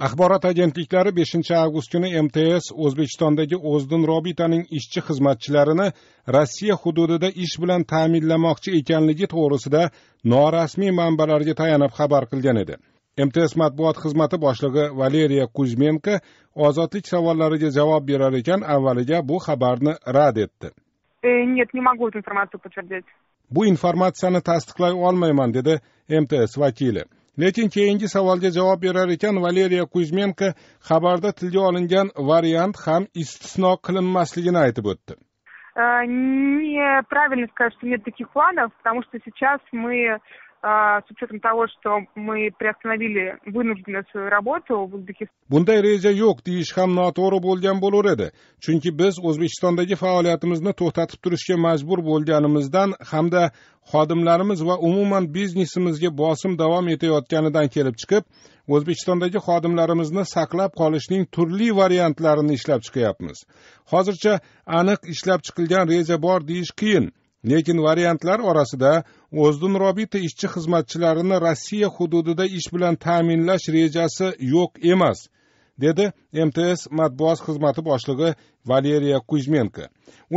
axborot agentliklari beshinchi avgust kuni mts o'zbekistondagi o'zdin robitaning ishchi xizmatchilarini rossiya hududida ish bilan ta'minlamoqchi ekanligi to'g'risida norasmiy manbalarga tayanib xabar qilgan edi mts matbuot xizmati boshlig'i valeriya kuzmenko ozodlik savollariga javob berar ekan avvaliga bu xabarni rad etdi э, нет не могу эту информацию подтвердить bu informatsiyani tasdiqlay olmayman dedi mts vakili lekin keyingi savolga javob berar ekan valeriya kuzmenko xabarda tilga olingan variant ham istisno qilinmasligini aytib o'tdi э, неправильно сказать, что нет таких планов, потому что сейчас мы э, с учетом того, что мы приостановили вынужденно свою работу в Узбекистане. Bunday reja yo'q deyish ham noto'g'ri bo'lgan bo'lar edi. Chunki biz O'zbekistondagi faoliyatimizni to'xtatib turishga majbur bo'lganimizdan hamda xodimlarimiz va umuman biznesimizga bosim davom etayotganidan kelib chiqib o'zbekistondagi xodimlarimizni saqlab qolishning turli variantlarini ishlab chiqyapmiz hozircha aniq ishlab chiqilgan reja bor deyish qiyin lekin variantlar orasida o'zdun robita ishchi xizmatchilarini rossiya hududida ish bilan ta'minlash rejasi yo'q emas dedi mts matbuot xizmati boshlig'i valeriya kuzmenko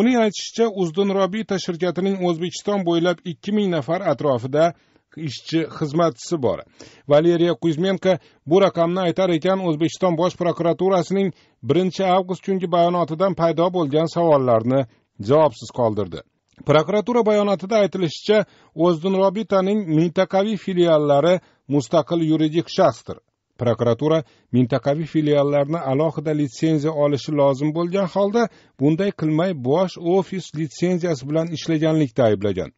uning aytishicha uzdin robita shirkatining o'zbekiston bo'ylab ikki ming nafar atrofida ishchi xizmatchisi bor valeriya kuzmenko bu raqamni aytar ekan o'zbekiston bosh prokuraturasining birinchi avgust kungi bayonotidan paydo bo'lgan savollarni javobsiz qoldirdi prokuratura bayonotida aytilishicha o'zdin robitaning mintaqaviy filiallari mustaqil yuridik shaxsdir prokuratura mintaqaviy filiallarni alohida litsenziya olishi lozim bo'lgan holda bunday qilmay bosh ofis litsenziyasi bilan ishlaganlikda ayblagan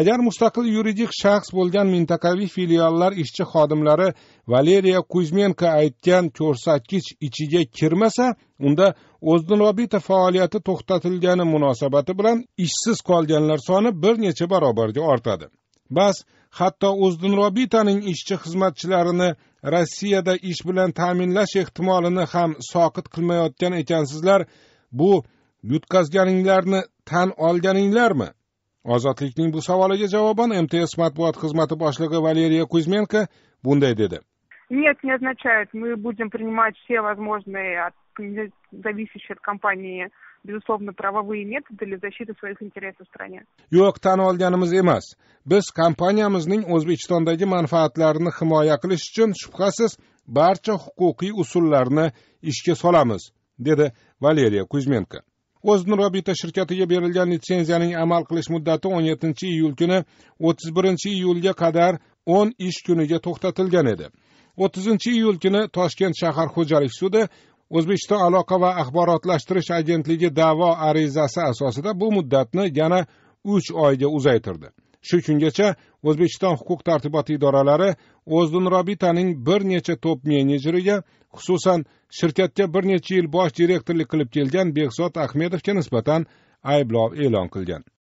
agar mustaqil yuridik shaxs bo'lgan mintaqaviy filiallar ishchi xodimlari valeriya kuzmenko aytgan ko'rsatkich ichiga kirmasa unda o'zdinobita faoliyati to'xtatilgani munosabati bilan ishsiz qolganlar soni bir necha barobarga ortadi bas hatto o'zdinrobitaning ishchi xizmatchilarini rossiyada ish bilan ta'minlash ehtimolini ham soqit qilmayotgan ekansizlar bu yutqazganinglarni tan olganinglarmi ozodlikning bu savoliga javoban mts matbuot xizmati boshlig'i valeriya kuzmenko bunday dedi Нет, не означает. Мы будем принимать все возможные от зависящие от компании, безусловно, правовые методы для защиты своих интересов в стране. тан олганымыз olganimiz emas. Biz kompaniyamizning O'zbekistondagi manfaatlarini himoya qilish uchun барча barcha huquqiy usullarni ishga solamiz, Валерия Кузьменко. Kuzmenko. o'znurobita shirkatiga berilgan litsenziyaning amal qilish muddati 17 iyul kuni o'ttiz birinchi iyulga qadar 10 ish kuniga to'xtatilgan edi 30 iyul kuni toshkent shahar xo'jalik sudi o'zbekiston aloqa va axborotlashtirish agentligi da'vo arizasi asosida bu muddatni yana uch oyga uzaytirdi shu kungacha o'zbekiston huquq tartibot idoralari o'zdin robitaning bir necha top menejeriga xususan shirkatga bir necha yil bosh direktorlik qilib kelgan behzod ahmedovga nisbatan ayblov e'lon qilgan